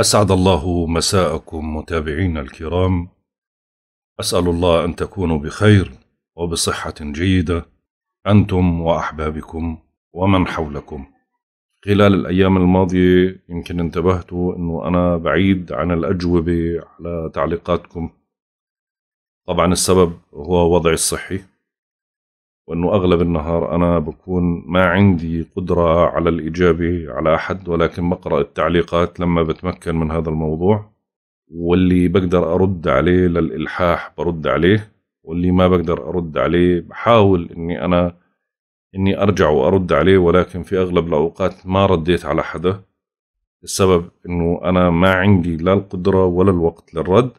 أسعد الله مساءكم متابعينا الكرام أسأل الله أن تكونوا بخير وبصحة جيدة أنتم وأحبابكم ومن حولكم خلال الأيام الماضية يمكن انتبهتوا أنه أنا بعيد عن الأجوبة على تعليقاتكم طبعا السبب هو وضعي الصحي وأنه أغلب النهار أنا بكون ما عندي قدرة على الإجابة على أحد ولكن بقرأ التعليقات لما بتمكن من هذا الموضوع واللي بقدر أرد عليه للإلحاح برد عليه واللي ما بقدر أرد عليه بحاول أني أنا أني أرجع وأرد عليه ولكن في أغلب الأوقات ما رديت على حدا السبب أنه أنا ما عندي لا القدرة ولا الوقت للرد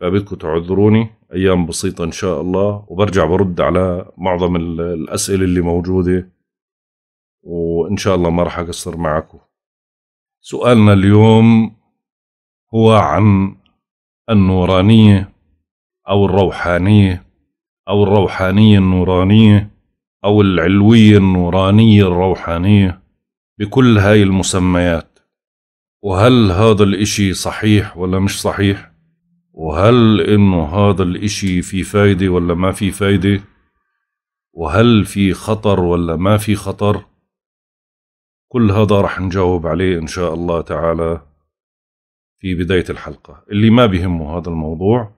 فبدكم تعذروني ايام بسيطه ان شاء الله وبرجع برد على معظم الاسئله اللي موجوده وان شاء الله ما راح اقصر معكم سؤالنا اليوم هو عن النورانيه او الروحانيه او الروحانيه النورانيه او العلويه النورانيه الروحانيه بكل هاي المسميات وهل هذا الاشي صحيح ولا مش صحيح وهل انه هذا الاشي في فايدة ولا ما في فايدة وهل في خطر ولا ما في خطر كل هذا رح نجاوب عليه ان شاء الله تعالى في بداية الحلقة اللي ما بهمه هذا الموضوع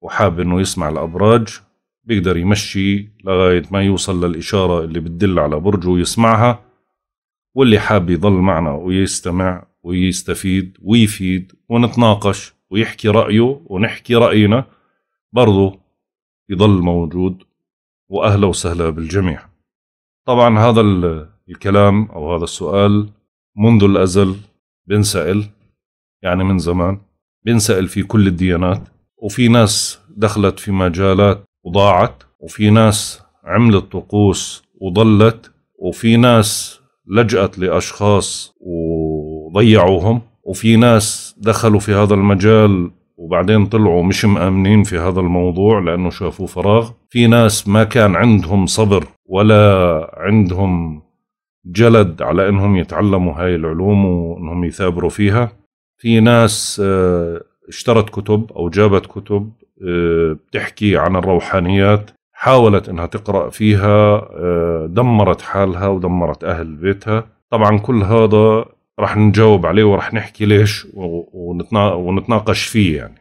وحاب انه يسمع الابراج بيقدر يمشي لغاية ما يوصل للإشارة اللي بتدل على برجه ويسمعها واللي حاب يضل معنا ويستمع ويستفيد ويفيد ونتناقش ويحكي رأيه ونحكي رأينا برضو يضل موجود وأهلا وسهلا بالجميع طبعا هذا الكلام أو هذا السؤال منذ الأزل بنسأل يعني من زمان بنسأل في كل الديانات وفي ناس دخلت في مجالات وضاعت وفي ناس عملت طقوس وضلت وفي ناس لجأت لأشخاص وضيعوهم وفي ناس دخلوا في هذا المجال وبعدين طلعوا مش مآمنين في هذا الموضوع لأنه شافوا فراغ في ناس ما كان عندهم صبر ولا عندهم جلد على أنهم يتعلموا هاي العلوم وأنهم يثابروا فيها في ناس آه، اشترت كتب أو جابت كتب آه، بتحكي عن الروحانيات حاولت انها تقرا فيها آه، دمرت حالها ودمرت اهل بيتها طبعا كل هذا رح نجاوب عليه ورح نحكي ليش ونتناقش فيه يعني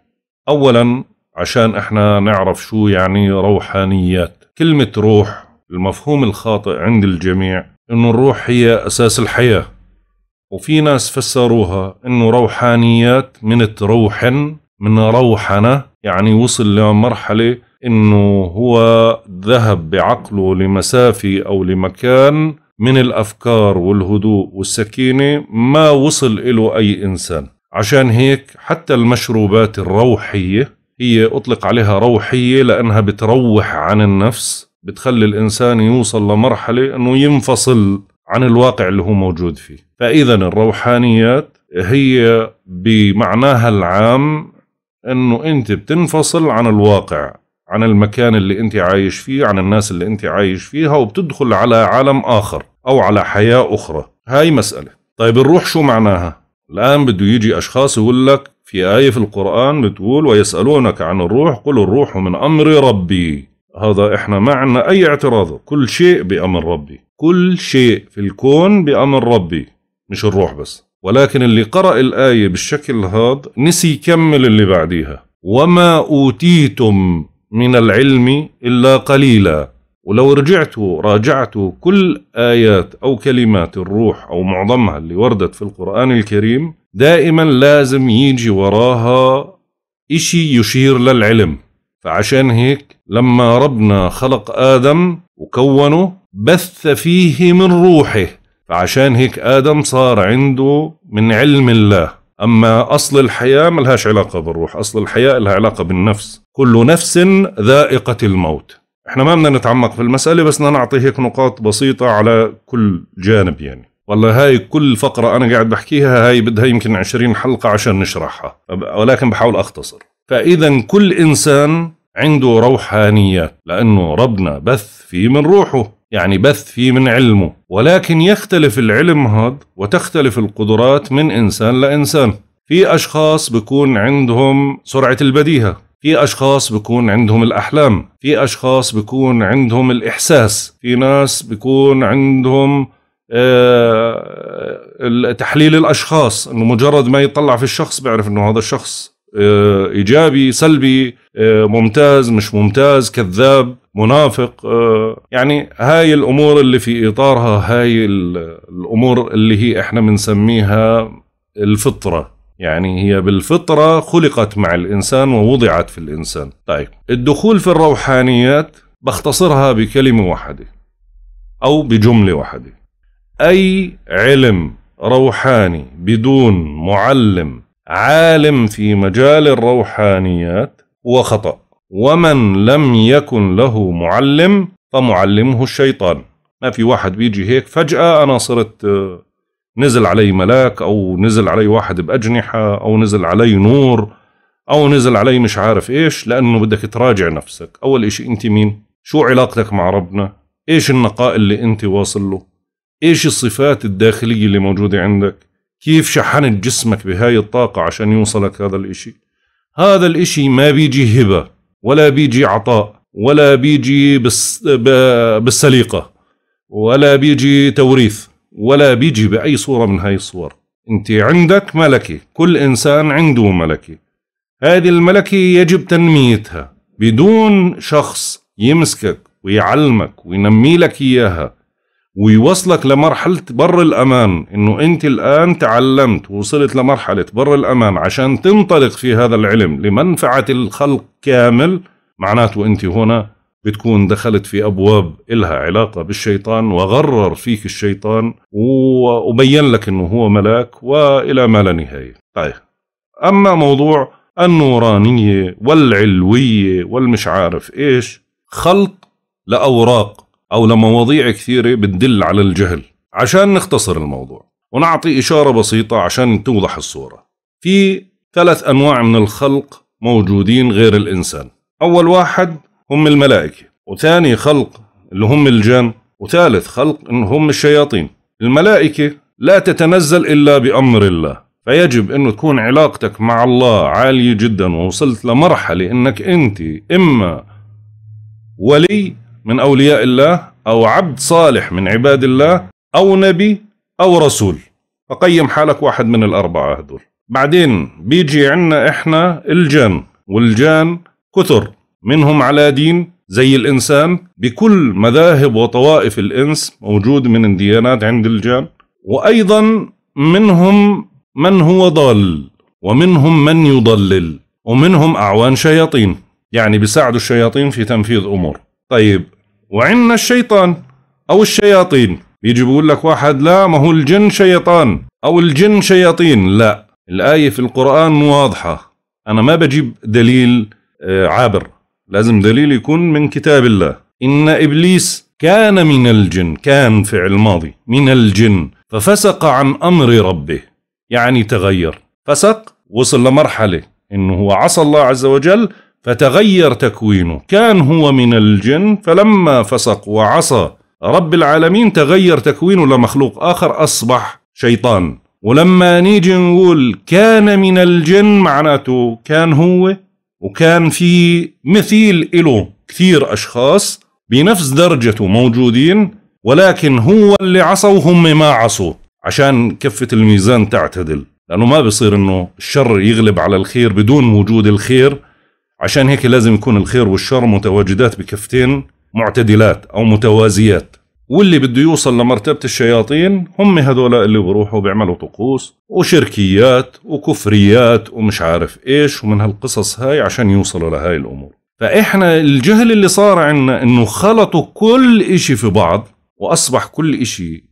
اولا عشان احنا نعرف شو يعني روحانيات كلمة روح المفهوم الخاطئ عند الجميع انه الروح هي اساس الحياة وفي ناس فسروها انه روحانيات من تروحن من روحنة يعني وصل لمرحلة انه هو ذهب بعقله لمسافة او لمكان من الأفكار والهدوء والسكينة ما وصل إله أي إنسان عشان هيك حتى المشروبات الروحية هي أطلق عليها روحية لأنها بتروح عن النفس بتخلي الإنسان يوصل لمرحلة أنه ينفصل عن الواقع اللي هو موجود فيه فإذا الروحانيات هي بمعناها العام أنه أنت بتنفصل عن الواقع عن المكان اللي انت عايش فيه عن الناس اللي انت عايش فيها وبتدخل على عالم آخر أو على حياة أخرى هاي مسألة طيب الروح شو معناها الآن بده يجي أشخاص يقول لك في آية في القرآن بتقول ويسألونك عن الروح قل الروح من أمر ربي هذا إحنا ما عندنا أي اعتراض كل شيء بأمر ربي كل شيء في الكون بأمر ربي مش الروح بس ولكن اللي قرأ الآية بالشكل هذا نسي يكمل اللي بعديها وما أوتيتم من العلم إلا قليلا ولو رجعت راجعت كل آيات أو كلمات الروح أو معظمها اللي وردت في القرآن الكريم دائما لازم يجي وراها إشي يشير للعلم فعشان هيك لما ربنا خلق آدم وكونه بث فيه من روحه فعشان هيك آدم صار عنده من علم الله أما أصل الحياة ملهاش علاقة بالروح أصل الحياة لها علاقة بالنفس كل نفس ذائقة الموت احنا ما بدنا نتعمق في المسألة بس بدنا نعطي هيك نقاط بسيطة على كل جانب يعني والله هاي كل فقرة أنا قاعد بحكيها هاي بدها يمكن 20 حلقة عشان نشرحها ولكن بحاول أختصر فإذا كل إنسان عنده روحانيات لأنه ربنا بث فيه من روحه يعني بث فيه من علمه ولكن يختلف العلم هذا وتختلف القدرات من إنسان لإنسان في أشخاص بكون عندهم سرعة البديهة في أشخاص بكون عندهم الأحلام في أشخاص بكون عندهم الإحساس في ناس بكون عندهم آه، تحليل الاشخاص انه مجرد ما يطلع في الشخص بيعرف انه هذا الشخص آه، ايجابي سلبي آه، ممتاز مش ممتاز كذاب منافق آه، يعني هاي الامور اللي في اطارها هاي الامور اللي هي احنا بنسميها الفطره يعني هي بالفطره خلقت مع الانسان ووضعت في الانسان طيب الدخول في الروحانيات بختصرها بكلمه واحده او بجمله واحده اي علم روحاني بدون معلم عالم في مجال الروحانيات هو خطأ ومن لم يكن له معلم فمعلمه الشيطان ما في واحد بيجي هيك فجأة أنا صرت آه، نزل علي ملاك أو نزل علي واحد بأجنحة أو نزل علي نور أو نزل علي مش عارف إيش لأنه بدك تراجع نفسك أول إشي أنت مين شو علاقتك مع ربنا إيش النقاء اللي أنت واصل له إيش الصفات الداخلية اللي موجودة عندك كيف شحنت جسمك بهاي الطاقة عشان يوصلك هذا الإشي هذا الإشي ما بيجي هبة ولا بيجي عطاء ولا بيجي بالسليقة ولا بيجي توريث ولا بيجي بأي صورة من هاي الصور أنت عندك ملكة كل إنسان عنده ملكة هذه الملكة يجب تنميتها بدون شخص يمسكك ويعلمك وينمي لك إياها ويوصلك لمرحلة بر الأمان إنه أنت الآن تعلمت ووصلت لمرحلة بر الأمان عشان تنطلق في هذا العلم لمنفعة الخلق كامل معناته أنت هنا بتكون دخلت في أبواب إلها علاقة بالشيطان وغرر فيك الشيطان وبين لك إنه هو ملاك وإلى ما لا نهاية طيب أما موضوع النورانية والعلوية والمش عارف إيش خلط لأوراق أو لمواضيع كثيرة بتدل على الجهل عشان نختصر الموضوع ونعطي إشارة بسيطة عشان توضح الصورة في ثلاث أنواع من الخلق موجودين غير الإنسان أول واحد هم الملائكة وثاني خلق اللي هم الجن وثالث خلق إن هم الشياطين الملائكة لا تتنزل إلا بأمر الله فيجب أنه تكون علاقتك مع الله عالية جدا ووصلت لمرحلة أنك أنت إما ولي من أولياء الله أو عبد صالح من عباد الله أو نبي أو رسول فقيم حالك واحد من الأربعة هدول بعدين بيجي عنا إحنا الجان والجان كثر منهم على دين زي الإنسان بكل مذاهب وطوائف الإنس موجود من الديانات عند الجان وأيضا منهم من هو ضال ومنهم من يضلل ومنهم أعوان شياطين يعني بيساعدوا الشياطين في تنفيذ أمور طيب وعندنا الشيطان أو الشياطين يجي بيقول لك واحد لا ما هو الجن شيطان أو الجن شياطين لا الآية في القرآن واضحة أنا ما بجيب دليل آه، عابر لازم دليل يكون من كتاب الله إن إبليس كان من الجن كان فعل ماضي من الجن ففسق عن أمر ربه يعني تغير فسق وصل لمرحلة إنه هو عصى الله عز وجل فتغير تكوينه كان هو من الجن فلما فسق وعصى رب العالمين تغير تكوينه لمخلوق آخر أصبح شيطان ولما نيجي نقول كان من الجن معناته كان هو وكان في مثيل إله كثير أشخاص بنفس درجته موجودين ولكن هو اللي عصى وهم ما عصوا عشان كفة الميزان تعتدل لأنه ما بصير أنه الشر يغلب على الخير بدون وجود الخير عشان هيك لازم يكون الخير والشر متواجدات بكفتين معتدلات أو متوازيات واللي بده يوصل لمرتبة الشياطين هم هذول اللي بروحوا بيعملوا طقوس وشركيات وكفريات ومش عارف إيش ومن هالقصص هاي عشان يوصلوا لهاي الأمور فإحنا الجهل اللي صار عنا إنه خلطوا كل إشي في بعض وأصبح كل إشي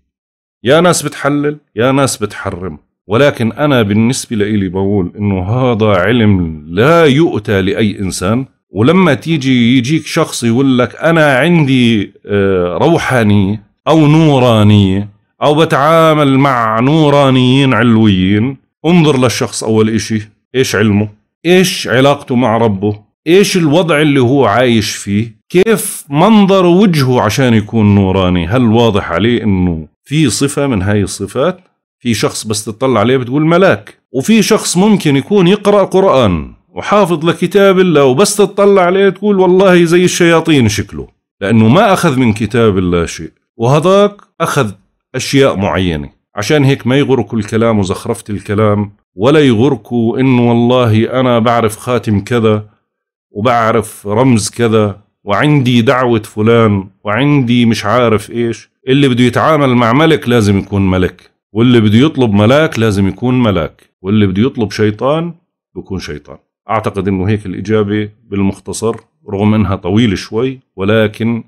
يا ناس بتحلل يا ناس بتحرم ولكن أنا بالنسبة لإلي بقول إنه هذا علم لا يؤتى لأي إنسان ولما تيجي يجيك شخص يقول لك أنا عندي آه، روحانية أو نورانية أو بتعامل مع نورانيين علويين انظر للشخص أول إشي إيش علمه إيش علاقته مع ربه إيش الوضع اللي هو عايش فيه كيف منظر وجهه عشان يكون نوراني هل واضح عليه أنه في صفة من هاي الصفات في شخص بس تطلع عليه بتقول ملاك وفي شخص ممكن يكون يقرأ قرآن وحافظ لكتاب الله وبس تطلع عليه تقول والله زي الشياطين شكله لأنه ما أخذ من كتاب الله شيء وهذاك أخذ أشياء معينة عشان هيك ما يغرك الكلام وزخرفة الكلام ولا يغرك إنه والله أنا بعرف خاتم كذا وبعرف رمز كذا وعندي دعوة فلان وعندي مش عارف إيش اللي بده يتعامل مع ملك لازم يكون ملك واللي بده يطلب ملاك لازم يكون ملاك واللي بده يطلب شيطان بكون شيطان أعتقد أنه هيك الإجابة بالمختصر رغم أنها طويلة شوي ولكن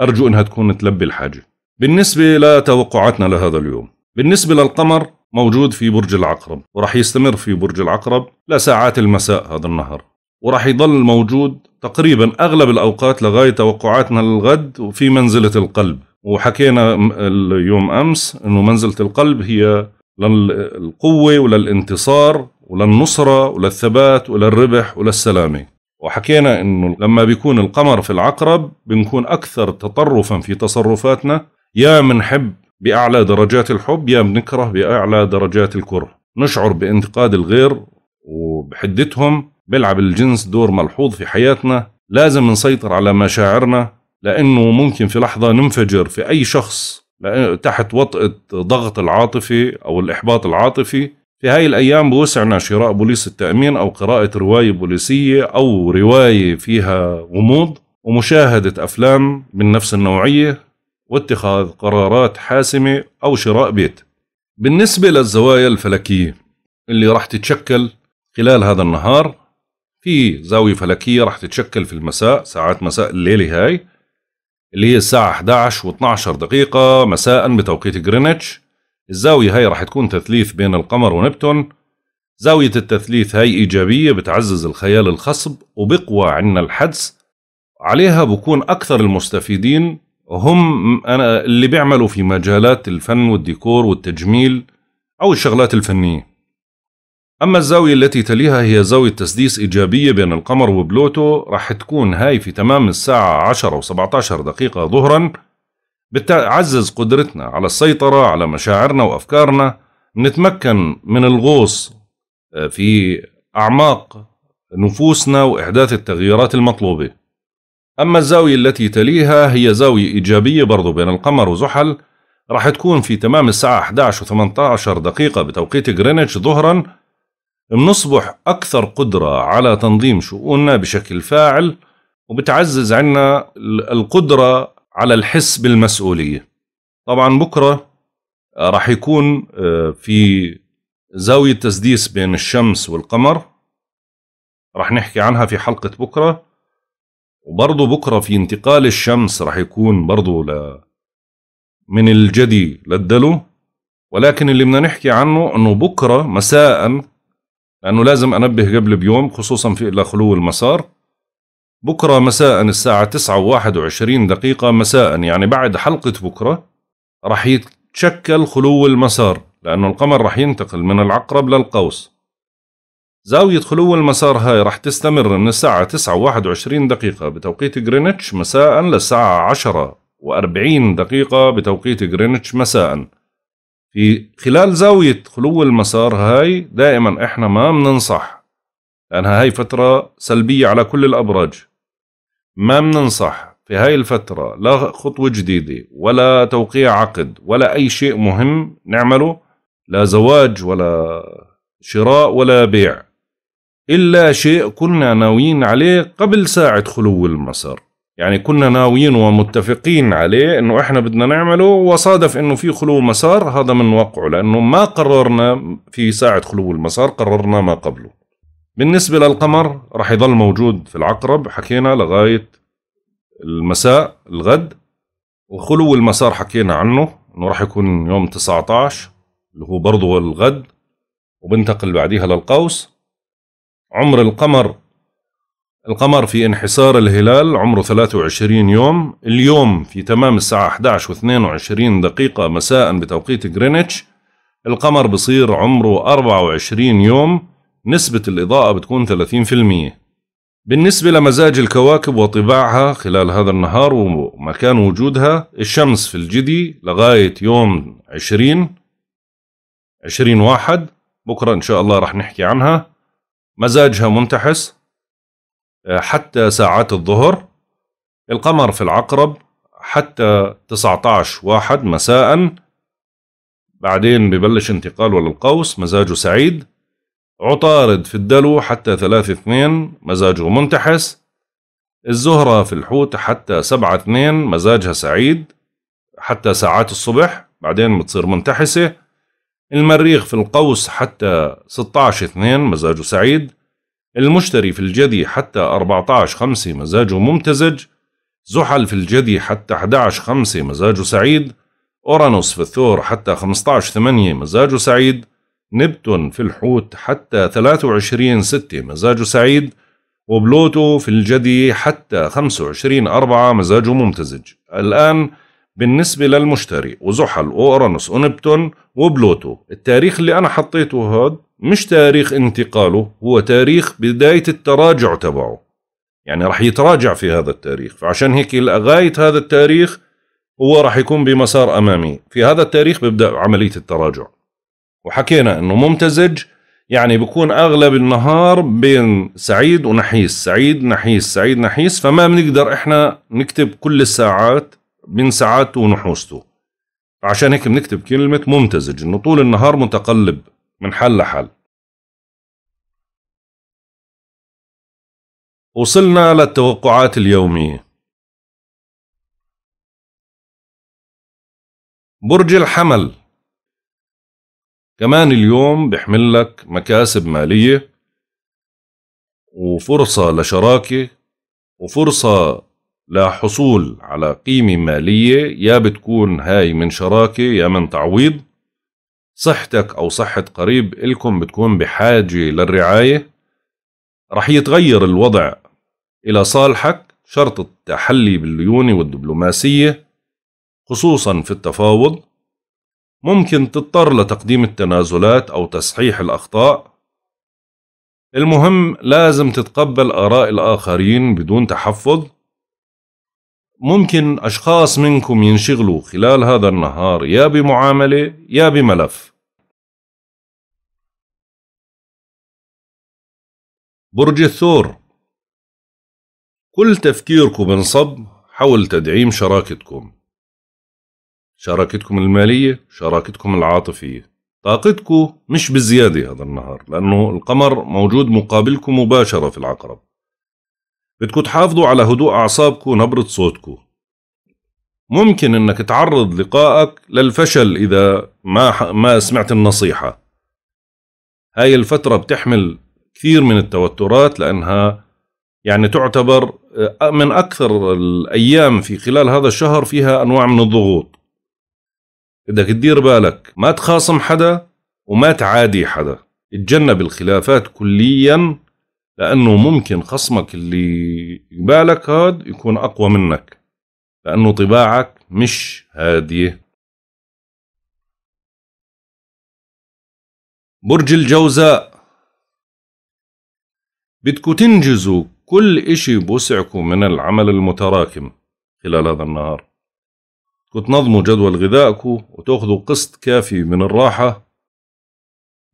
أرجو أنها تكون تلبي الحاجة بالنسبة لتوقعاتنا لهذا اليوم بالنسبة للقمر موجود في برج العقرب وراح يستمر في برج العقرب لساعات المساء هذا النهر وراح يضل موجود تقريبا أغلب الأوقات لغاية توقعاتنا للغد وفي منزلة القلب وحكينا اليوم امس انه منزله القلب هي للقوه وللانتصار وللنصره وللثبات وللربح وللسلامه وحكينا انه لما بيكون القمر في العقرب بنكون اكثر تطرفا في تصرفاتنا يا منحب باعلى درجات الحب يا بنكره باعلى درجات الكره نشعر بانتقاد الغير وبحدتهم بيلعب الجنس دور ملحوظ في حياتنا لازم نسيطر على مشاعرنا لانه ممكن في لحظه ننفجر في اي شخص تحت وطئه ضغط العاطفي او الاحباط العاطفي في هاي الايام بوسعنا شراء بوليس التامين او قراءه روايه بوليسيه او روايه فيها غموض ومشاهده افلام من نفس النوعيه واتخاذ قرارات حاسمه او شراء بيت. بالنسبه للزوايا الفلكيه اللي راح تتشكل خلال هذا النهار في زاويه فلكيه راح تتشكل في المساء ساعات مساء الليله هاي اللي هي الساعة 11 و12 دقيقة مساء بتوقيت جرينتش الزاوية هاي راح تكون تثليث بين القمر ونبتون زاوية التثليث هاي إيجابية بتعزز الخيال الخصب وبقوى عنا الحدس عليها بكون أكثر المستفيدين هم أنا اللي بيعملوا في مجالات الفن والديكور والتجميل أو الشغلات الفنية أما الزاوية التي تليها هي زاوية تسديس إيجابية بين القمر وبلوتو راح تكون هاي في تمام الساعة 10 و17 دقيقة ظهرا بتعزز قدرتنا على السيطرة على مشاعرنا وأفكارنا نتمكن من الغوص آه، في أعماق نفوسنا وإحداث التغييرات المطلوبة أما الزاوية التي تليها هي زاوية إيجابية برضو بين القمر وزحل راح تكون في تمام الساعة 11 و18 دقيقة بتوقيت غرينتش ظهراً بنصبح أكثر قدرة على تنظيم شؤوننا بشكل فاعل وبتعزز عنا القدرة على الحس بالمسؤولية طبعا بكرة آه، راح يكون آه، في زاوية تسديس بين الشمس والقمر راح نحكي عنها في حلقة بكرة وبرضه بكرة في انتقال الشمس راح يكون برضه ل... من الجدي للدلو ولكن اللي بدنا نحكي عنه انه بكرة مساء لأنه لازم أنبه قبل بيوم خصوصا في إلى خلو المسار بكرة مساء الساعة تسعة وواحد وعشرين دقيقة مساء يعني بعد حلقة بكرة راح يتشكل خلو المسار لأنه القمر راح ينتقل من العقرب للقوس زاوية خلو المسار هاي راح تستمر من الساعة تسعة وواحد وعشرين دقيقة بتوقيت جرينتش مساء للساعة عشرة وأربعين دقيقة بتوقيت جرينتش مساءً في خلال زاوية خلو المسار هاي دائما احنا ما بننصح لأنها هاي فترة سلبية على كل الأبراج ما بننصح في هاي الفترة لا خطوة جديدة ولا توقيع عقد ولا أي شيء مهم نعمله لا زواج ولا شراء ولا بيع إلا شيء كنا ناويين عليه قبل ساعة خلو المسار يعني كنا ناويين ومتفقين عليه انه احنا بدنا نعمله وصادف انه في خلو مسار هذا من وقعه لانه ما قررنا في ساعه خلو المسار قررنا ما قبله بالنسبه للقمر راح يضل موجود في العقرب حكينا لغايه المساء الغد وخلو المسار حكينا عنه انه راح يكون يوم 19 اللي هو برضه الغد وبنتقل بعديها للقوس عمر القمر القمر في انحسار الهلال عمره 23 يوم اليوم في تمام الساعة 11 و22 دقيقة مساء بتوقيت غرينتش القمر بصير عمره 24 يوم نسبة الإضاءة بتكون 30% بالنسبة لمزاج الكواكب وطباعها خلال هذا النهار ومكان وجودها الشمس في الجدي لغاية يوم 20 20 واحد بكرة إن شاء الله رح نحكي عنها مزاجها منتحس حتى ساعات الظهر القمر في العقرب حتى 19 واحد مساء بعدين ببلش انتقاله للقوس مزاجه سعيد عطارد في الدلو حتى 3 2 مزاجه منتحس الزهرة في الحوت حتى 7 2 مزاجها سعيد حتى ساعات الصبح بعدين بتصير منتحسة المريخ في القوس حتى 16 2 مزاجه سعيد المشتري في الجدي حتى 14 14-5 مزاجه ممتزج زحل في الجدي حتى 11 11-5 مزاجه سعيد أورانوس في الثور حتى 15 8 مزاجه سعيد نبتون في الحوت حتى 23 6 مزاجه سعيد وبلوتو في الجدي حتى 25 4 مزاجه ممتزج الآن بالنسبة للمشتري وزحل وأورانوس ونبتون وبلوتو التاريخ اللي أنا حطيته هاد مش تاريخ انتقاله هو تاريخ بداية التراجع تبعه يعني رح يتراجع في هذا التاريخ فعشان هيك لغاية هذا التاريخ هو رح يكون بمسار أمامي في هذا التاريخ بيبدأ عملية التراجع وحكينا أنه ممتزج يعني بكون أغلب النهار بين سعيد ونحيس سعيد نحيس سعيد نحيس فما بنقدر إحنا نكتب كل الساعات من سعادته ونحوسته عشان هيك بنكتب كلمة ممتزج انه طول النهار متقلب من حل لحل وصلنا للتوقعات اليومية برج الحمل كمان اليوم بحمل لك مكاسب مالية وفرصة لشراكة وفرصة لحصول على قيمة مالية يا بتكون هاي من شراكة يا من تعويض صحتك أو صحة قريب إلكم بتكون بحاجة للرعاية رح يتغير الوضع إلى صالحك شرط التحلي بالليونة والدبلوماسية خصوصا في التفاوض ممكن تضطر لتقديم التنازلات أو تصحيح الأخطاء المهم لازم تتقبل آراء الآخرين بدون تحفظ ممكن أشخاص منكم ينشغلوا خلال هذا النهار يا بمعاملة يا بملف برج الثور كل تفكيركم انصب حول تدعيم شراكتكم شراكتكم المالية شراكتكم العاطفية طاقتكم مش بزيادة هذا النهار لأنه القمر موجود مقابلكم مباشرة في العقرب بدكم تحافظوا على هدوء أعصابكم ونبرة صوتكم ممكن انك تعرض لقائك للفشل اذا ما ما سمعت النصيحه هاي الفتره بتحمل كثير من التوترات لانها يعني تعتبر آه، من اكثر الايام في خلال هذا الشهر فيها انواع من الضغوط بدك تدير بالك ما تخاصم حدا وما تعادي حدا اتجنب الخلافات كليا لانه ممكن خصمك اللي قبالك هاد يكون اقوى منك لانه طباعك مش هاديه برج الجوزاء بدكم تنجزوا كل اشي بوسعكم من العمل المتراكم خلال هذا النهار بدكم تنظموا جدول غذائكم وتاخذوا قسط كافي من الراحة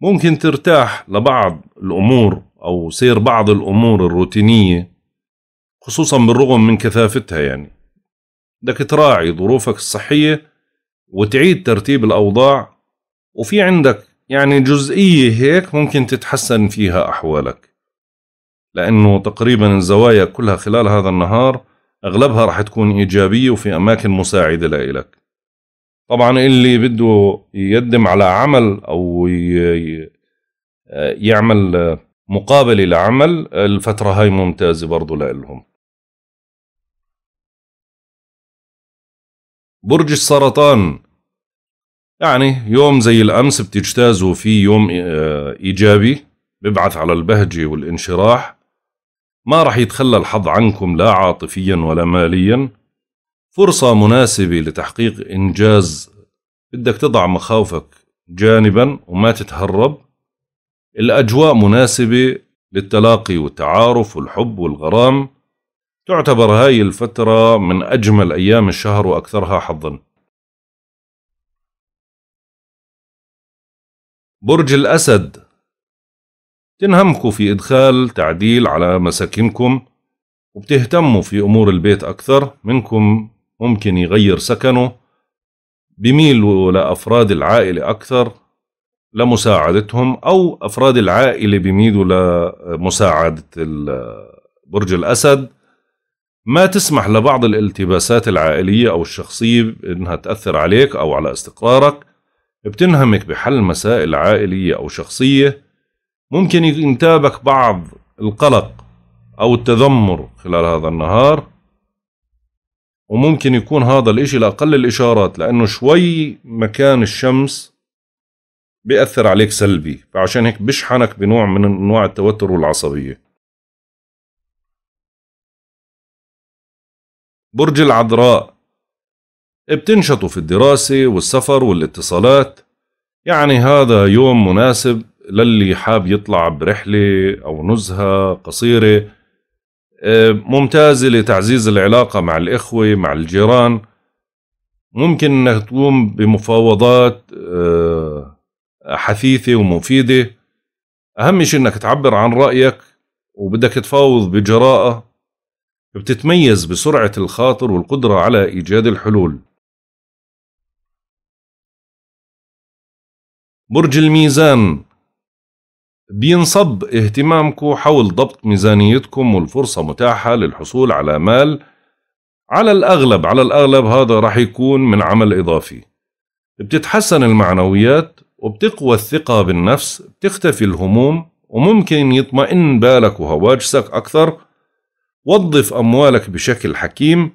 ممكن ترتاح لبعض الأمور أو سير بعض الأمور الروتينية خصوصا بالرغم من كثافتها يعني بدك تراعي ظروفك الصحية وتعيد ترتيب الأوضاع وفي عندك يعني جزئية هيك ممكن تتحسن فيها أحوالك لأنه تقريبا الزوايا كلها خلال هذا النهار أغلبها رح تكون إيجابية وفي أماكن مساعدة لإلك طبعا اللي بده يقدم على عمل او يعمل مقابلة لعمل الفترة هاي ممتازة برضو لإلهم برج السرطان يعني يوم زي الأمس بتجتازوا فيه يوم آه، إيجابي ببعث على البهجة والانشراح ما رح يتخلى الحظ عنكم لا عاطفيا ولا ماليا فرصة مناسبة لتحقيق إنجاز بدك تضع مخاوفك جانبا وما تتهرب الأجواء مناسبة للتلاقي والتعارف والحب والغرام تعتبر هاي الفترة من أجمل أيام الشهر وأكثرها حظا برج الأسد تنهمكوا في إدخال تعديل على مساكنكم وبتهتموا في أمور البيت أكثر منكم ممكن يغير سكنه بميل لأفراد العائلة أكثر لمساعدتهم أو أفراد العائلة بيميلوا لمساعدة برج الأسد ما تسمح لبعض الالتباسات العائلية أو الشخصية إنها تأثر عليك أو على استقرارك بتنهمك بحل مسائل عائلية أو شخصية ممكن ينتابك بعض القلق أو التذمر خلال هذا النهار وممكن يكون هذا الاشي لأقل الإشارات لأنه شوي مكان الشمس بيأثر عليك سلبي فعشان هيك بشحنك بنوع من أنواع التوتر والعصبية برج العذراء بتنشطوا في الدراسة والسفر والاتصالات يعني هذا يوم مناسب للي حاب يطلع برحلة أو نزهة قصيرة ممتازة لتعزيز العلاقة مع الإخوة مع الجيران ممكن أنها تقوم بمفاوضات آه، حثيثة ومفيدة أهم شيء أنك تعبر عن رأيك وبدك تفاوض بجراءة بتتميز بسرعة الخاطر والقدرة على إيجاد الحلول برج الميزان بينصب اهتمامكم حول ضبط ميزانيتكم والفرصة متاحة للحصول على مال على الأغلب على الأغلب هذا راح يكون من عمل إضافي بتتحسن المعنويات وبتقوى الثقة بالنفس بتختفي الهموم وممكن يطمئن بالك وهواجسك أكثر وظف أموالك بشكل حكيم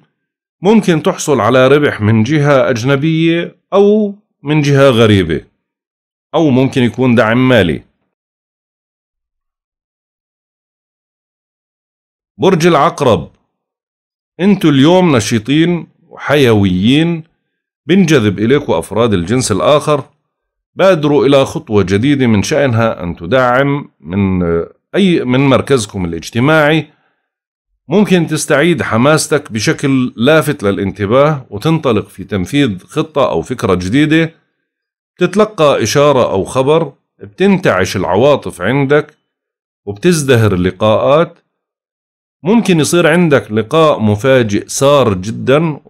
ممكن تحصل على ربح من جهة أجنبية أو من جهة غريبة أو ممكن يكون دعم مالي برج العقرب انتوا اليوم نشيطين وحيويين بنجذب إليكم أفراد الجنس الآخر بادروا إلى خطوة جديدة من شأنها أن تدعم من أي من مركزكم الاجتماعي ممكن تستعيد حماستك بشكل لافت للانتباه وتنطلق في تنفيذ خطة أو فكرة جديدة بتتلقى إشارة أو خبر بتنتعش العواطف عندك وبتزدهر اللقاءات ممكن يصير عندك لقاء مفاجئ سار جدا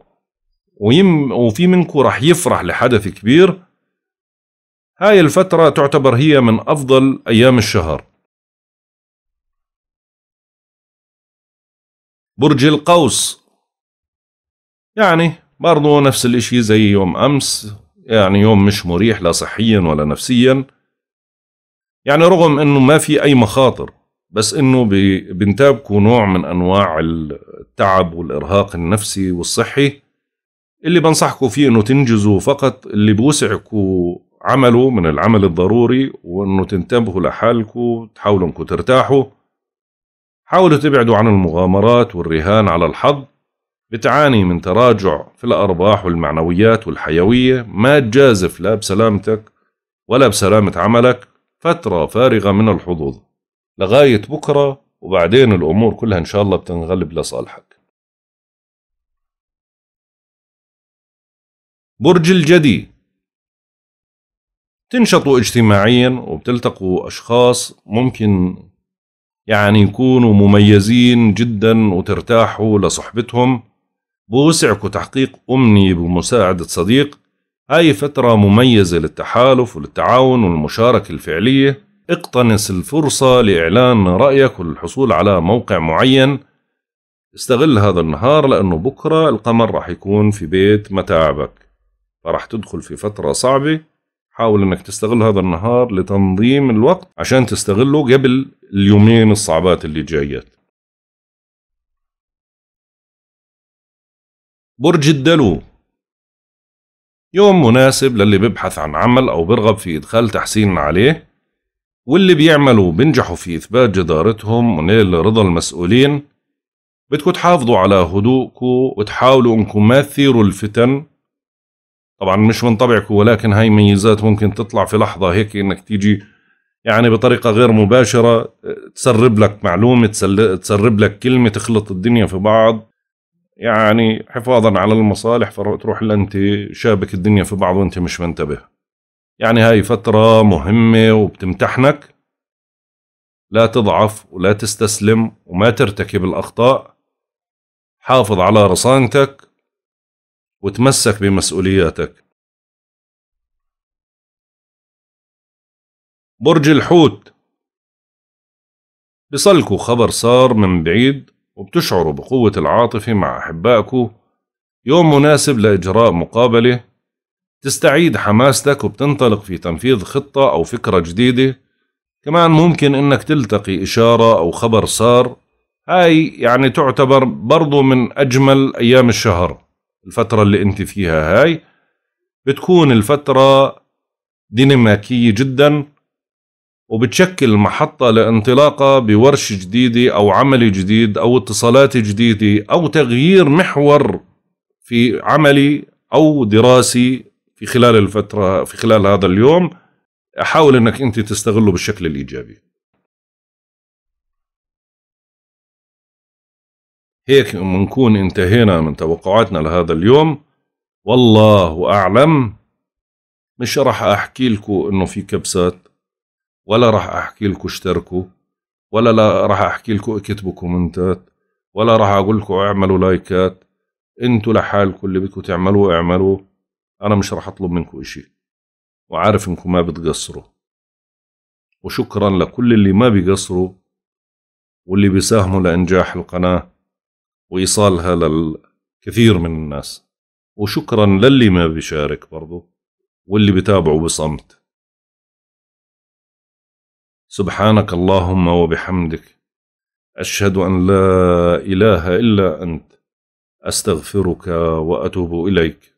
ويم وفي منكو رح يفرح لحدث كبير هاي الفترة تعتبر هي من أفضل أيام الشهر برج القوس يعني برضو نفس الاشي زي يوم أمس يعني يوم مش مريح لا صحيا ولا نفسيا يعني رغم أنه ما في أي مخاطر بس انه بينتابكوا نوع من انواع التعب والارهاق النفسي والصحي اللي بنصحكم فيه انه تنجزوا فقط اللي بوسعكم عمله من العمل الضروري وانه تنتبهوا لحالكم تحاولوا انكم ترتاحوا حاولوا تبعدوا عن المغامرات والرهان على الحظ بتعاني من تراجع في الأرباح والمعنويات والحيوية ما تجازف لا بسلامتك ولا بسلامة عملك فترة فارغة من الحظوظ لغاية بكرة وبعدين الأمور كلها إن شاء الله بتنغلب لصالحك برج الجدي تنشطوا اجتماعيا وبتلتقوا أشخاص ممكن يعني يكونوا مميزين جدا وترتاحوا لصحبتهم بوسعكوا تحقيق أمنية بمساعدة صديق هاي فترة مميزة للتحالف وللتعاون والمشاركة الفعلية اقتنص الفرصة لإعلان رأيك والحصول على موقع معين استغل هذا النهار لأنه بكرة القمر راح يكون في بيت متاعبك فراح تدخل في فترة صعبة حاول انك تستغل هذا النهار لتنظيم الوقت عشان تستغله قبل اليومين الصعبات اللي جايات برج الدلو يوم مناسب للي بيبحث عن عمل أو بيرغب في إدخال تحسين عليه واللي بيعملوا بينجحوا في إثبات جدارتهم ونيل رضا المسؤولين بدكم تحافظوا على هدوءكم وتحاولوا انكم ما تثيروا الفتن طبعا مش من طبعكم ولكن هاي ميزات ممكن تطلع في لحظة هيك انك تيجي يعني بطريقة غير مباشرة تسرب لك معلومة تسرب لك كلمة تخلط الدنيا في بعض يعني حفاظا على المصالح فتروح انت شابك الدنيا في بعض وانت مش منتبه يعني هاي فترة مهمة وبتمتحنك لا تضعف ولا تستسلم وما ترتكب الأخطاء حافظ على رصانتك وتمسك بمسؤولياتك برج الحوت بصلكوا خبر صار من بعيد وبتشعروا بقوة العاطفة مع أحبائكوا يوم مناسب لإجراء مقابلة تستعيد حماستك وبتنطلق في تنفيذ خطة أو فكرة جديدة كمان ممكن انك تلتقي اشارة او خبر صار هاي يعني تعتبر برضو من اجمل ايام الشهر الفترة اللي انت فيها هاي بتكون الفترة ديناميكية جدا وبتشكل محطة لانطلاقة بورش جديدة او عمل جديد او اتصالات جديدة او تغيير محور في عملي او دراسي في خلال الفتره في خلال هذا اليوم حاول انك انت تستغله بالشكل الايجابي هيك بنكون انتهينا من توقعاتنا لهذا اليوم والله اعلم مش راح احكي لكم انه في كبسات ولا راح احكي لكم اشتركوا ولا لا راح احكي لكم اكتبوا كومنتات ولا راح اقول لكم اعملوا لايكات انتوا لحالكم اللي بدكم تعملوه اعملوه أنا مش راح أطلب منكم إشي وعارف إنكم ما بتقصروا وشكرا لكل اللي ما بيقصروا واللي بيساهموا لإنجاح القناة وإيصالها للكثير من الناس وشكرا للي ما بيشارك برضو واللي بتابعوا بصمت سبحانك اللهم وبحمدك أشهد أن لا إله إلا أنت أستغفرك وأتوب إليك